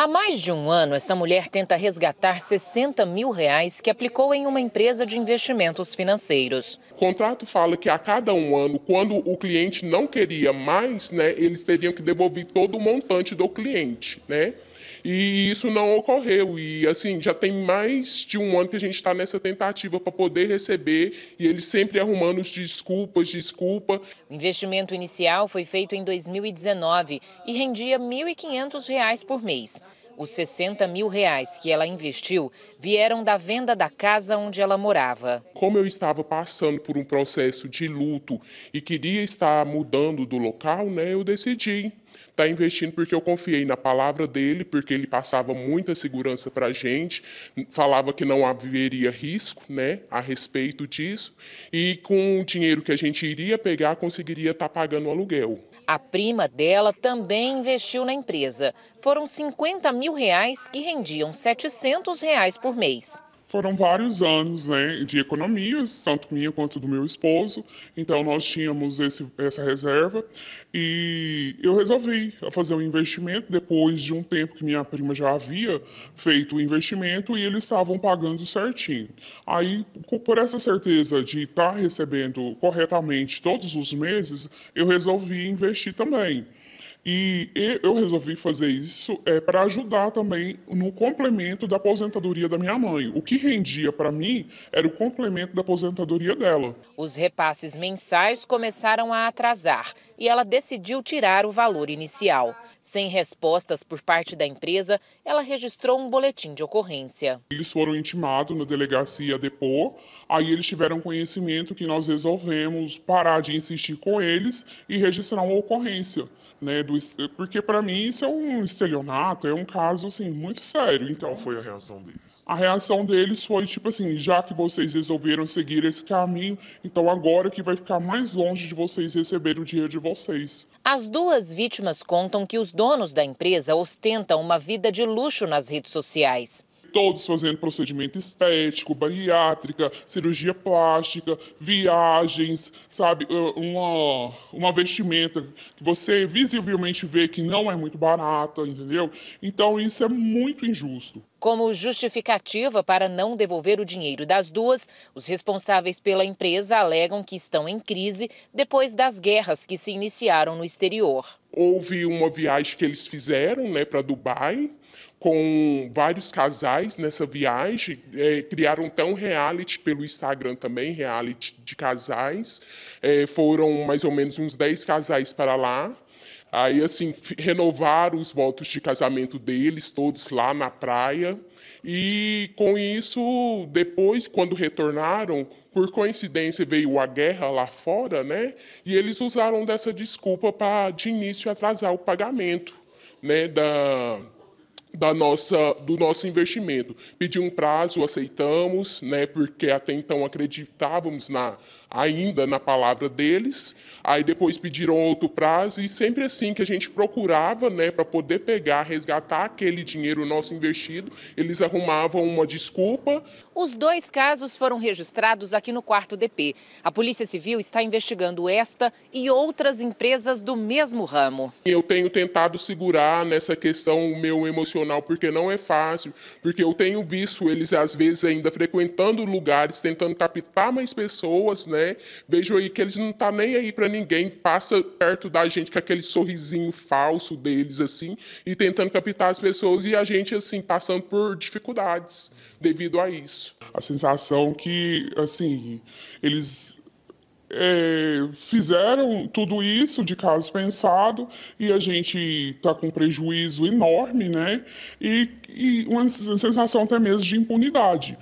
Há mais de um ano, essa mulher tenta resgatar 60 mil reais que aplicou em uma empresa de investimentos financeiros. O contrato fala que a cada um ano, quando o cliente não queria mais, né, eles teriam que devolver todo o montante do cliente, né? E isso não ocorreu. E, assim, já tem mais de um ano que a gente está nessa tentativa para poder receber e eles sempre arrumando os desculpas, desculpa. O investimento inicial foi feito em 2019 e rendia R$ 1.500 por mês. Os 60 mil reais que ela investiu vieram da venda da casa onde ela morava. Como eu estava passando por um processo de luto e queria estar mudando do local, né, eu decidi está investindo porque eu confiei na palavra dele, porque ele passava muita segurança para a gente, falava que não haveria risco né, a respeito disso, e com o dinheiro que a gente iria pegar, conseguiria estar tá pagando o aluguel. A prima dela também investiu na empresa. Foram 50 mil reais que rendiam 700 reais por mês. Foram vários anos né, de economias, tanto minha quanto do meu esposo, então nós tínhamos esse, essa reserva e eu resolvi fazer um investimento depois de um tempo que minha prima já havia feito o investimento e eles estavam pagando certinho. Aí, por essa certeza de estar recebendo corretamente todos os meses, eu resolvi investir também. E eu resolvi fazer isso é, para ajudar também no complemento da aposentadoria da minha mãe. O que rendia para mim era o complemento da aposentadoria dela. Os repasses mensais começaram a atrasar e ela decidiu tirar o valor inicial. Sem respostas por parte da empresa, ela registrou um boletim de ocorrência. Eles foram intimados na delegacia a depor, aí eles tiveram conhecimento que nós resolvemos parar de insistir com eles e registrar uma ocorrência. Né, do, porque para mim isso é um estelionato, é um caso assim muito sério. Então Qual foi a reação deles? A reação deles foi tipo assim, já que vocês resolveram seguir esse caminho, então agora que vai ficar mais longe de vocês receberem o dinheiro de vocês vocês. As duas vítimas contam que os donos da empresa ostentam uma vida de luxo nas redes sociais todos fazendo procedimento estético, bariátrica, cirurgia plástica, viagens, sabe? Uma, uma vestimenta que você visivelmente vê que não é muito barata, entendeu? Então isso é muito injusto. Como justificativa para não devolver o dinheiro das duas, os responsáveis pela empresa alegam que estão em crise depois das guerras que se iniciaram no exterior. Houve uma viagem que eles fizeram né, para Dubai, com vários casais nessa viagem, é, criaram tão reality pelo Instagram também, reality de casais. É, foram mais ou menos uns 10 casais para lá. Aí, assim, renovaram os votos de casamento deles, todos lá na praia. E com isso, depois, quando retornaram, por coincidência veio a guerra lá fora, né? E eles usaram dessa desculpa para, de início, atrasar o pagamento, né? Da da nossa, do nosso investimento. Pediu um prazo, aceitamos, né, porque até então acreditávamos na ainda na palavra deles. Aí depois pediram outro prazo e sempre assim que a gente procurava, né, para poder pegar, resgatar aquele dinheiro nosso investido, eles arrumavam uma desculpa. Os dois casos foram registrados aqui no quarto DP. A Polícia Civil está investigando esta e outras empresas do mesmo ramo. Eu tenho tentado segurar nessa questão o meu emocional porque não é fácil, porque eu tenho visto eles às vezes ainda frequentando lugares, tentando captar mais pessoas, né? né? Vejo aí que eles não tá nem aí para ninguém, passa perto da gente com aquele sorrisinho falso deles assim e tentando captar as pessoas e a gente assim passando por dificuldades devido a isso. A sensação que assim eles é, fizeram tudo isso de caso pensado e a gente está com prejuízo enorme, né? E, e uma sensação até mesmo de impunidade.